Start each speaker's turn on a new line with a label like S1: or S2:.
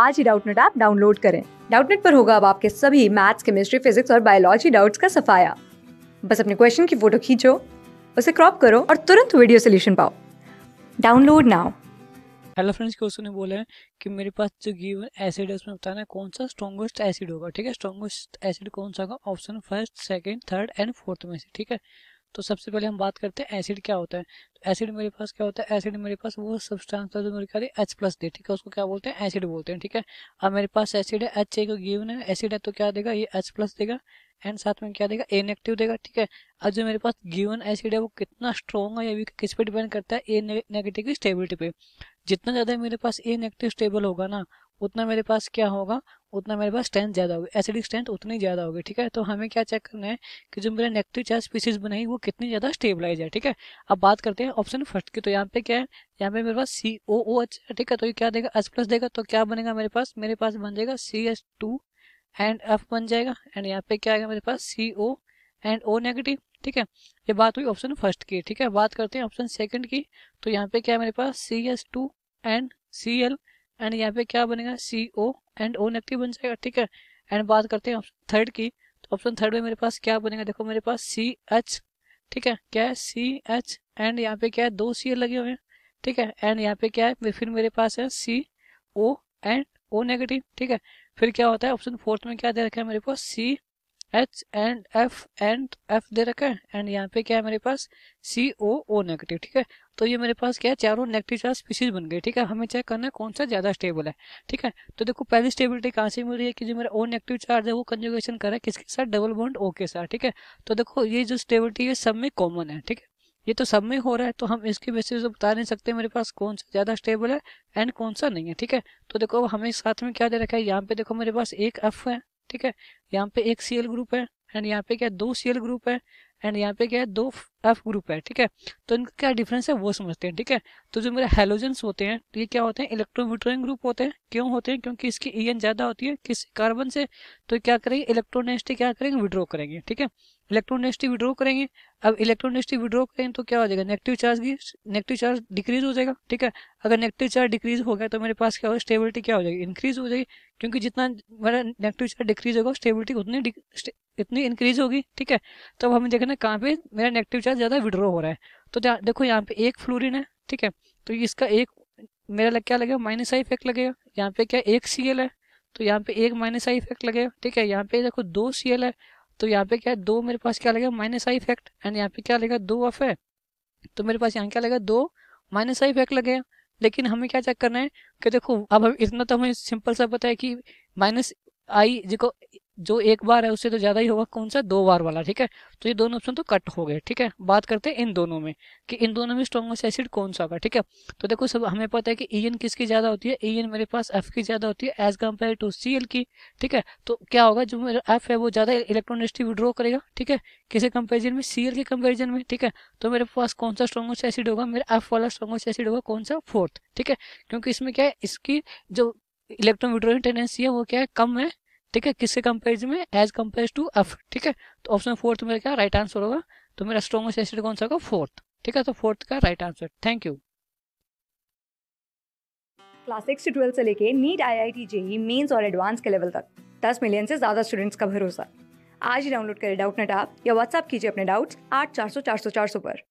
S1: आज ही Doubtnut app download करें डाउटनेट पर होगा अब आपके सभी मैथ्स केमिस्ट्री फिजिक्स और बायोलॉजी डाउट्स का सफाया बस अपने क्वेश्चन की फोटो खींचो उसे क्रॉप करो और तुरंत वीडियो सोल्यूशन पाओ download now
S2: hello friends question ने बोला है कि मेरे पास जो गिवन एसिड है उसमें बताना है कौन सा स्ट्रॉन्गेस्ट एसिड होगा ठीक है स्ट्रॉन्गेस्ट एसिड कौन सा होगा option first second third and fourth में से ठीक है तो सबसे पहले हम बात करते हैं एसिड क्या होता है तो एसिड मेरे पास क्या होता है एसिड मेरे पास वो सब्सटेंस है जो मेरे ख्याल एच प्लस दे ठीक है उसको क्या बोलते हैं एसिड बोलते हैं ठीक है अब मेरे पास एसिड है एच को गिवन है एसिड है तो क्या देगा ये एच प्लस देगा एंड साथ में क्या देगा ए नेगेटिव देगा ठीक है अब जो मेरे पास गिवन एसिड है वो कितना स्ट्रॉन्ग है ये भी किस पर डिपेंड करता है ए नेगेटिव की स्टेबिलिटी पे जितना ज़्यादा मेरे पास ए नेगेटिव स्टेबल होगा ना उतना मेरे पास क्या होगा उतना मेरे पास स्ट्रेंथ ज़्यादा होगी एसिडिक स्ट्रेंथ उतनी ज़्यादा होगी ठीक है तो हमें क्या चेक करना है कि जो मेरा नेगेटिव चार्ज स्पीसीज बनाई वो कितनी ज़्यादा स्टेबलाइज है ठीक है अब बात करते हैं ऑप्शन फर्स्ट की तो यहाँ पे क्या है यहाँ पे मेरे पास सी ओ ओ एच ठीक है तो ये क्या देगा एच प्लस देगा तो क्या बनेगा मेरे पास मेरे पास बन जाएगा C S two and F बन जाएगा एंड यहाँ पे क्या आएगा मेरे पास सी ओ एंड ओ नेगेटिव ठीक है ये बात हुई ऑप्शन फर्स्ट की ठीक है बात करते हैं ऑप्शन सेकंड की तो यहाँ पे क्या है मेरे पास C S two and C L and यहाँ पे क्या बनेगा सी ओ एंड ओ नेगेटिव बन जाएगा ठीक है एंड बात करते हैं थर्ड की तो ऑप्शन थर्ड में मेरे पास क्या बनेगा देखो मेरे पास सी एच ठीक है क्या है सी एच एंड यहाँ पे क्या है दो सी लगे हुए हैं ठीक है एंड यहाँ पे क्या है फिर मेरे पास है सी ओ एंड ओ नेगेटिव ठीक है फिर क्या होता है ऑप्शन फोर्थ में क्या दे रखा है मेरे पास C H and F and F दे रखा है एंड यहाँ पे क्या है मेरे पास सी ओ ओ नेगेटिव ठीक है तो ये मेरे पास क्या है चारों नेगेटिव चार स्पीसीज बन गई ठीक है हमें चेक करना है कौन सा ज़्यादा स्टेबल है ठीक है तो देखो पहली स्टेबिलिटी कहाँ से मिल रही है कि जो मेरा ओ नेगेटिव चार्ज है वो कंजुगेशन है किसके साथ डबल बॉन्ड ओ के साथ ठीक है तो देखो ये जो स्टेबिलिटी है सब में कॉमन है ठीक है ये तो सब में हो रहा है तो हम इसके बेसिस पे बता नहीं सकते मेरे पास कौन सा ज़्यादा स्टेबल है एंड कौन सा नहीं है ठीक है तो देखो हमें साथ में क्या दे रखा है यहाँ पे देखो मेरे पास एक एफ है ठीक है यहाँ पे एक सीएल ग्रुप है एंड यहाँ पे क्या है दो सीएल ग्रुप है एंड यहाँ पे क्या है दो एफ ग्रुप है ठीक है तो इनका क्या डिफरेंस है वो समझते हैं ठीक है तो जो मेरे हेलोजेंस होते हैं ये क्या होते हैं इलेक्ट्रोविट्रोइंग ग्रुप होते हैं क्यों होते हैं क्योंकि इसकी ईएन ज्यादा होती है किस कार्बन से तो क्या करेंगे इलेक्ट्रोनेस्टी क्या करेंगे विड्रॉ करेंगे ठीक है इलेक्ट्रोनेस्टी विड्रॉ करेंगे अब इलेक्ट्रोनेस्टी विड्रॉ करेंगे तो क्या हो जाएगा negative charge negative charge decrease हो जाएगा ठीक है अगर नेगेटिव चार्ज डिक्रीज हो गया तो मेरे पास क्या होगा स्टेबिलिटी क्या हो जाएगी इंक्रीज हो जाएगी क्योंकि जितना मेरा नेगेटिव चार्ज डिक्रीज होगा स्टेबिलिटी उतनी इतनी इंक्रीज होगी ठीक है तो अब हमें देखना कहाँ पे मेरा नेगेटिव का ज़्यादा विड्रॉ हो रहा है तो देखो यहाँ पे एक फ्लोरिन है ठीक है तो इसका एक मेरा लग क्या लगेगा माइनस आई इफेक्ट लगेगा यहाँ पे क्या एक सी है तो यहाँ पे एक माइनस आई इफेक्ट लगेगा ठीक है यहाँ पे देखो दो सी है तो यहाँ पे क्या है दो मेरे पास क्या लगेगा माइनस आई इफेक्ट एंड यहाँ पे क्या लगेगा दो ऑफ है तो मेरे पास यहाँ क्या लगेगा दो माइनस आई इफेक्ट लगेगा लेकिन हमें क्या चेक करना है कि देखो अब इतना तो हमें सिंपल सा पता है कि माइनस आई देखो जो एक बार है उससे तो ज़्यादा ही होगा कौन सा दो बार वाला ठीक है तो ये दोनों ऑप्शन तो कट हो गए ठीक है बात करते हैं इन दोनों में कि इन दोनों में स्ट्रॉन्गेस्ट एसिड कौन सा होगा ठीक है तो देखो सब हमें पता है कि ई किसकी ज़्यादा होती है ई मेरे पास एफ की ज़्यादा होती है एज कम्पेयर टू सी की ठीक है तो क्या होगा जो मेरा एफ है वो ज़्यादा इलेक्ट्रॉनिस्टी विड्रॉ करेगा ठीक है किसी कंपेरिजन में सी के कंपेरिजन में ठीक है तो मेरे पास कौन सा स्ट्रॉन्गेस्ट एसिड होगा मेरा एफ वाला स्ट्रॉन्गेस्ट एसिड होगा कौन सा फोर्थ ठीक है क्योंकि इसमें क्या है इसकी जो इलेक्ट्रोन विड्रोइंग टेंडेंसी है वो क्या है कम है ठीक है किससे कंपेरिजन में एज कम्पेयर टू एफ ठीक है तो ऑप्शन फोर्थ मेरा क्या राइट आंसर होगा तो मेरा स्ट्रॉन्गेस्ट एसिड कौन सा होगा फोर्थ ठीक है तो फोर्थ का right answer thank you
S1: class six से ट्वेल्थ से लेके NEET I I T JEE mains और एडवांस के लेवल तक दस मिलियन से ज्यादा स्टूडेंट्स का भरोसा आज ही डाउनलोड करें डाउट नेट आप या व्हाट्सअप कीजिए अपने डाउट्स आठ चार सौ चार सौ चार सौ पर